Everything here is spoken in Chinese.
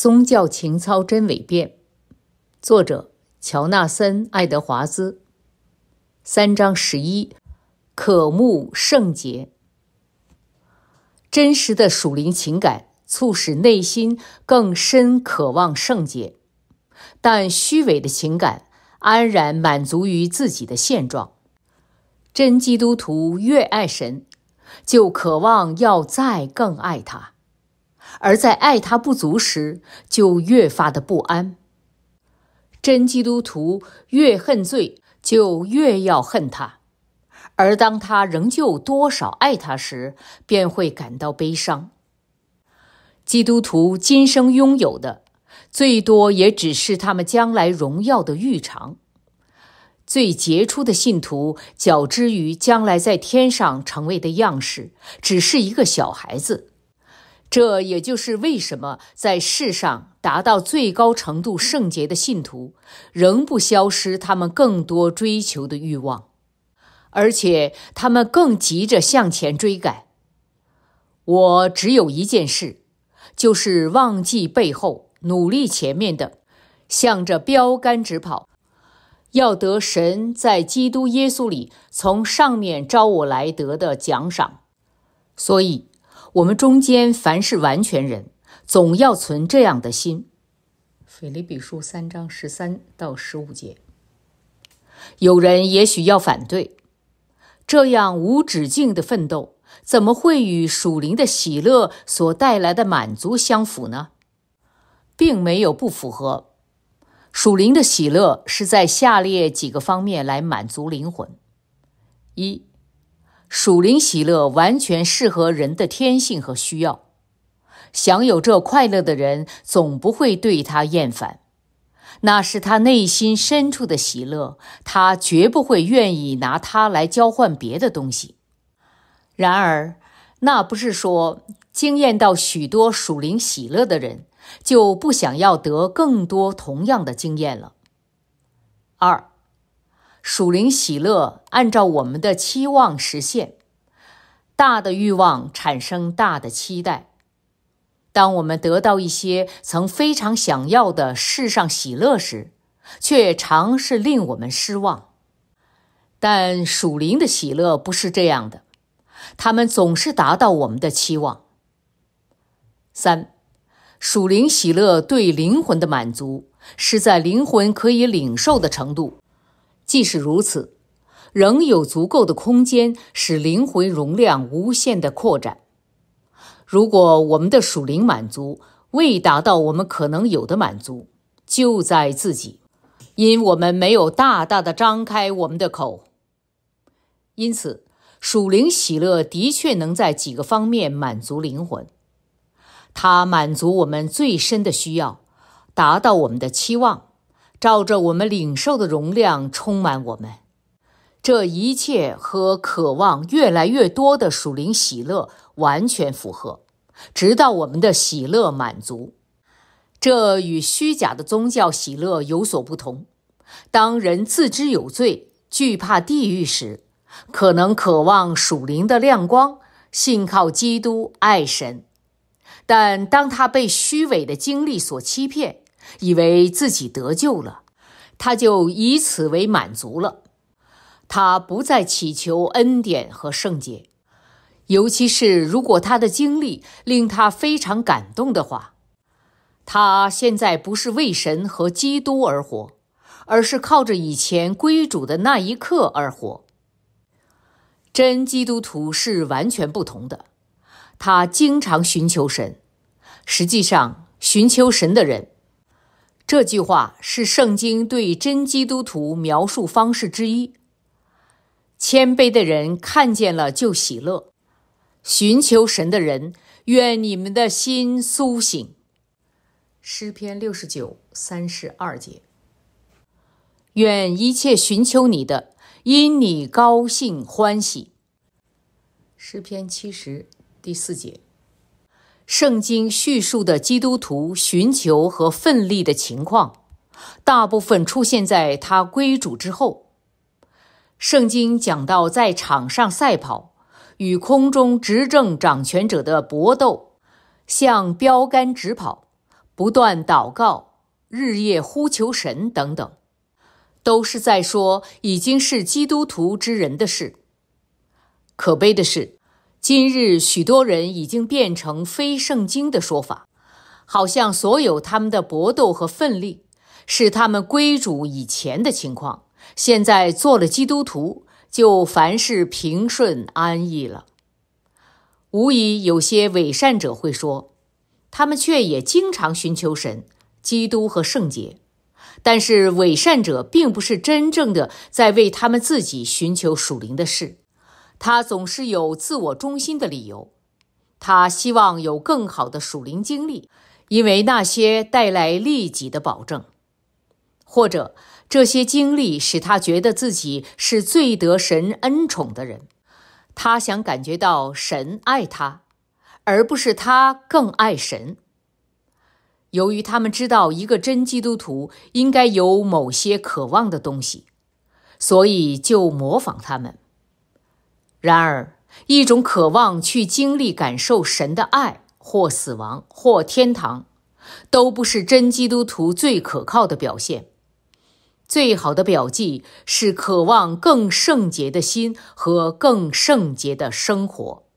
宗教情操真伪辨，作者乔纳森·爱德华兹。三章十一，渴慕圣洁。真实的属灵情感促使内心更深渴望圣洁，但虚伪的情感安然满足于自己的现状。真基督徒越爱神，就渴望要再更爱他。而在爱他不足时，就越发的不安。真基督徒越恨罪，就越要恨他；而当他仍旧多少爱他时，便会感到悲伤。基督徒今生拥有的，最多也只是他们将来荣耀的预尝。最杰出的信徒较之于将来在天上成为的样式，只是一个小孩子。这也就是为什么在世上达到最高程度圣洁的信徒仍不消失他们更多追求的欲望，而且他们更急着向前追赶。我只有一件事，就是忘记背后，努力前面的，向着标杆直跑，要得神在基督耶稣里从上面召我来得的奖赏。所以。我们中间凡是完全人，总要存这样的心。腓立比书三章十三到十五节。有人也许要反对，这样无止境的奋斗，怎么会与属灵的喜乐所带来的满足相符呢？并没有不符合。属灵的喜乐是在下列几个方面来满足灵魂：一。属灵喜乐完全适合人的天性和需要，享有这快乐的人总不会对他厌烦。那是他内心深处的喜乐，他绝不会愿意拿它来交换别的东西。然而，那不是说，经验到许多属灵喜乐的人就不想要得更多同样的经验了。二。属灵喜乐按照我们的期望实现，大的欲望产生大的期待。当我们得到一些曾非常想要的世上喜乐时，却常是令我们失望。但属灵的喜乐不是这样的，他们总是达到我们的期望。三，属灵喜乐对灵魂的满足是在灵魂可以领受的程度。即使如此，仍有足够的空间使灵魂容量无限的扩展。如果我们的属灵满足未达到我们可能有的满足，就在自己，因我们没有大大的张开我们的口。因此，属灵喜乐的确能在几个方面满足灵魂，它满足我们最深的需要，达到我们的期望。照着我们领受的容量充满我们，这一切和渴望越来越多的属灵喜乐完全符合，直到我们的喜乐满足。这与虚假的宗教喜乐有所不同。当人自知有罪、惧怕地狱时，可能渴望属灵的亮光，信靠基督、爱神；但当他被虚伪的经历所欺骗，以为自己得救了，他就以此为满足了。他不再祈求恩典和圣洁，尤其是如果他的经历令他非常感动的话。他现在不是为神和基督而活，而是靠着以前归主的那一刻而活。真基督徒是完全不同的，他经常寻求神。实际上，寻求神的人。这句话是圣经对真基督徒描述方式之一。谦卑的人看见了就喜乐，寻求神的人，愿你们的心苏醒。诗篇六十九三十二节。愿一切寻求你的，因你高兴欢喜。诗篇七十第四节。圣经叙述的基督徒寻求和奋力的情况，大部分出现在他归主之后。圣经讲到在场上赛跑，与空中执政掌权者的搏斗，向标杆直跑，不断祷告，日夜呼求神等等，都是在说已经是基督徒之人的事。可悲的是。今日许多人已经变成非圣经的说法，好像所有他们的搏斗和奋力是他们归主以前的情况。现在做了基督徒，就凡事平顺安逸了。无疑，有些伪善者会说，他们却也经常寻求神、基督和圣洁。但是，伪善者并不是真正的在为他们自己寻求属灵的事。他总是有自我中心的理由，他希望有更好的属灵经历，因为那些带来利己的保证，或者这些经历使他觉得自己是最得神恩宠的人。他想感觉到神爱他，而不是他更爱神。由于他们知道一个真基督徒应该有某些渴望的东西，所以就模仿他们。然而，一种渴望去经历、感受神的爱，或死亡，或天堂，都不是真基督徒最可靠的表现。最好的表记是渴望更圣洁的心和更圣洁的生活。